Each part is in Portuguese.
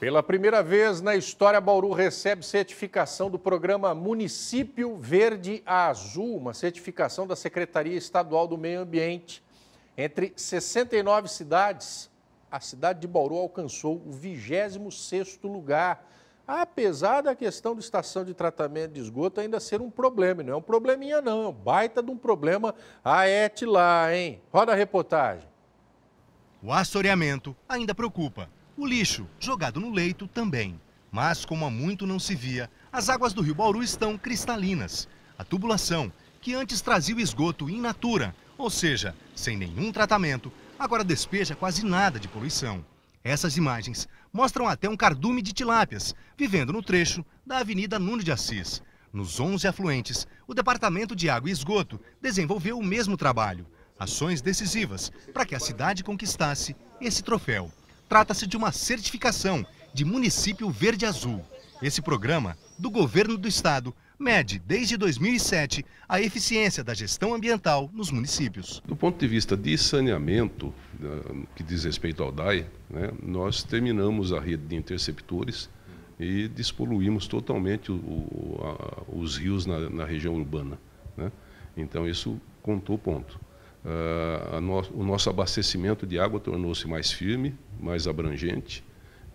Pela primeira vez na história, Bauru recebe certificação do programa Município Verde a Azul, uma certificação da Secretaria Estadual do Meio Ambiente. Entre 69 cidades, a cidade de Bauru alcançou o 26º lugar, apesar da questão da estação de tratamento de esgoto ainda ser um problema. Não é um probleminha não, é baita de um problema a ET lá, hein? Roda a reportagem. O assoreamento ainda preocupa o lixo, jogado no leito, também. Mas, como há muito não se via, as águas do rio Bauru estão cristalinas. A tubulação, que antes trazia o esgoto in natura, ou seja, sem nenhum tratamento, agora despeja quase nada de poluição. Essas imagens mostram até um cardume de tilápias, vivendo no trecho da Avenida Nuno de Assis. Nos 11 afluentes, o Departamento de Água e Esgoto desenvolveu o mesmo trabalho. Ações decisivas para que a cidade conquistasse esse troféu trata-se de uma certificação de município verde azul. Esse programa, do governo do estado, mede desde 2007 a eficiência da gestão ambiental nos municípios. Do ponto de vista de saneamento, ah, que diz respeito ao DAE, né, nós terminamos a rede de interceptores e despoluímos totalmente o, a, os rios na, na região urbana. Né? Então, isso contou ponto. Ah, no, o nosso abastecimento de água tornou-se mais firme, mais abrangente,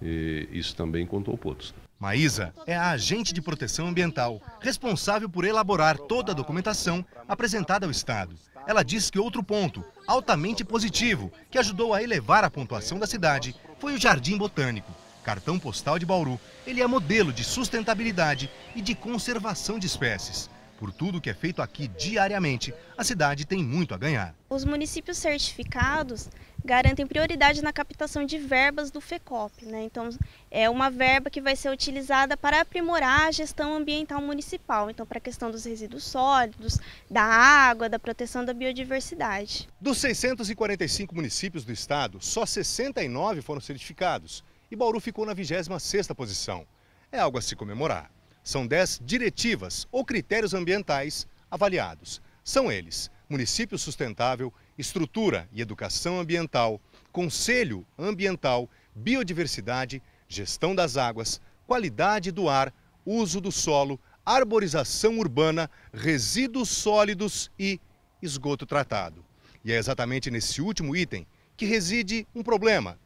e isso também contou pontos. Maísa é a agente de proteção ambiental, responsável por elaborar toda a documentação apresentada ao Estado. Ela diz que outro ponto, altamente positivo, que ajudou a elevar a pontuação da cidade, foi o Jardim Botânico. Cartão postal de Bauru, ele é modelo de sustentabilidade e de conservação de espécies. Por tudo que é feito aqui diariamente, a cidade tem muito a ganhar. Os municípios certificados garantem prioridade na captação de verbas do FECOP. Né? Então, é uma verba que vai ser utilizada para aprimorar a gestão ambiental municipal. Então, para a questão dos resíduos sólidos, da água, da proteção da biodiversidade. Dos 645 municípios do estado, só 69 foram certificados. E Bauru ficou na 26ª posição. É algo a se comemorar. São 10 diretivas ou critérios ambientais avaliados. São eles: município sustentável, estrutura e educação ambiental, conselho ambiental, biodiversidade, gestão das águas, qualidade do ar, uso do solo, arborização urbana, resíduos sólidos e esgoto tratado. E é exatamente nesse último item que reside um problema,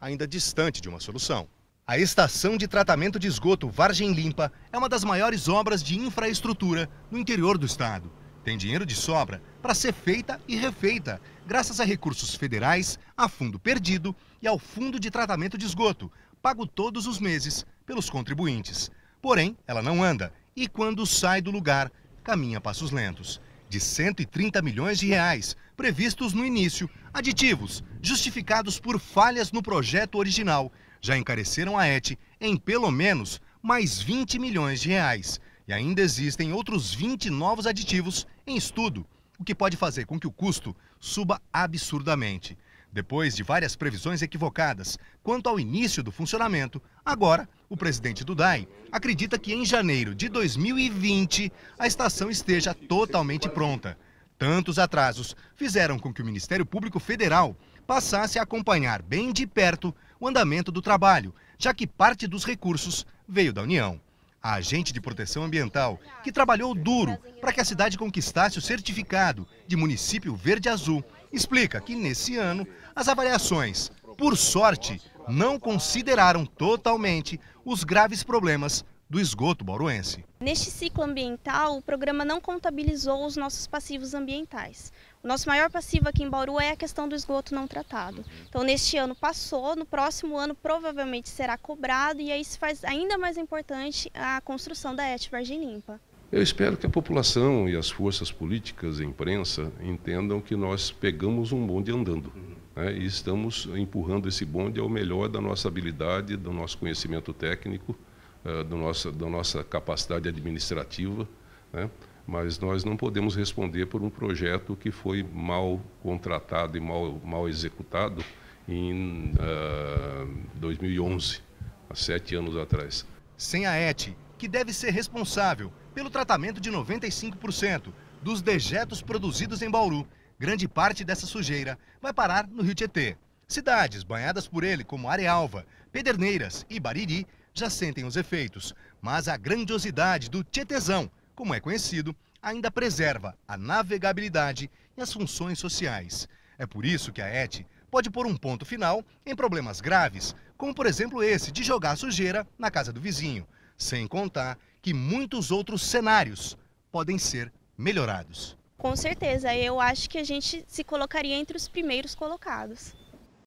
ainda distante de uma solução. A estação de tratamento de esgoto Vargem Limpa é uma das maiores obras de infraestrutura no interior do estado. Tem dinheiro de sobra para ser feita e refeita, graças a recursos federais, a fundo perdido e ao Fundo de Tratamento de Esgoto, pago todos os meses pelos contribuintes. Porém, ela não anda e, quando sai do lugar, caminha passos lentos. De 130 milhões de reais previstos no início, aditivos justificados por falhas no projeto original já encareceram a ET em pelo menos mais 20 milhões de reais. E ainda existem outros 20 novos aditivos em estudo, o que pode fazer com que o custo suba absurdamente. Depois de várias previsões equivocadas quanto ao início do funcionamento, agora o presidente do DAI acredita que em janeiro de 2020 a estação esteja totalmente pronta. Tantos atrasos fizeram com que o Ministério Público Federal passasse a acompanhar bem de perto o andamento do trabalho, já que parte dos recursos veio da União. A agente de proteção ambiental, que trabalhou duro para que a cidade conquistasse o certificado de município verde azul, explica que nesse ano as avaliações, por sorte, não consideraram totalmente os graves problemas do esgoto bauruense. Neste ciclo ambiental, o programa não contabilizou os nossos passivos ambientais. O nosso maior passivo aqui em Bauru é a questão do esgoto não tratado. Então, neste ano passou, no próximo ano provavelmente será cobrado e aí se faz ainda mais importante a construção da ET Vargem Limpa. Eu espero que a população e as forças políticas e a imprensa entendam que nós pegamos um bonde andando né, e estamos empurrando esse bonde ao melhor da nossa habilidade, do nosso conhecimento técnico eh, do nossa da nossa capacidade administrativa, né? mas nós não podemos responder por um projeto que foi mal contratado e mal, mal executado em uh, eh, 2011, há sete anos atrás. Sem a ET, que deve ser responsável pelo tratamento de 95% dos dejetos produzidos em Bauru, grande parte dessa sujeira vai parar no Rio Tietê. Cidades banhadas por ele, como Arealva, Pederneiras e Bariri, já sentem os efeitos, mas a grandiosidade do Tietezão, como é conhecido, ainda preserva a navegabilidade e as funções sociais. É por isso que a ET pode pôr um ponto final em problemas graves, como por exemplo esse de jogar sujeira na casa do vizinho, sem contar que muitos outros cenários podem ser melhorados. Com certeza, eu acho que a gente se colocaria entre os primeiros colocados.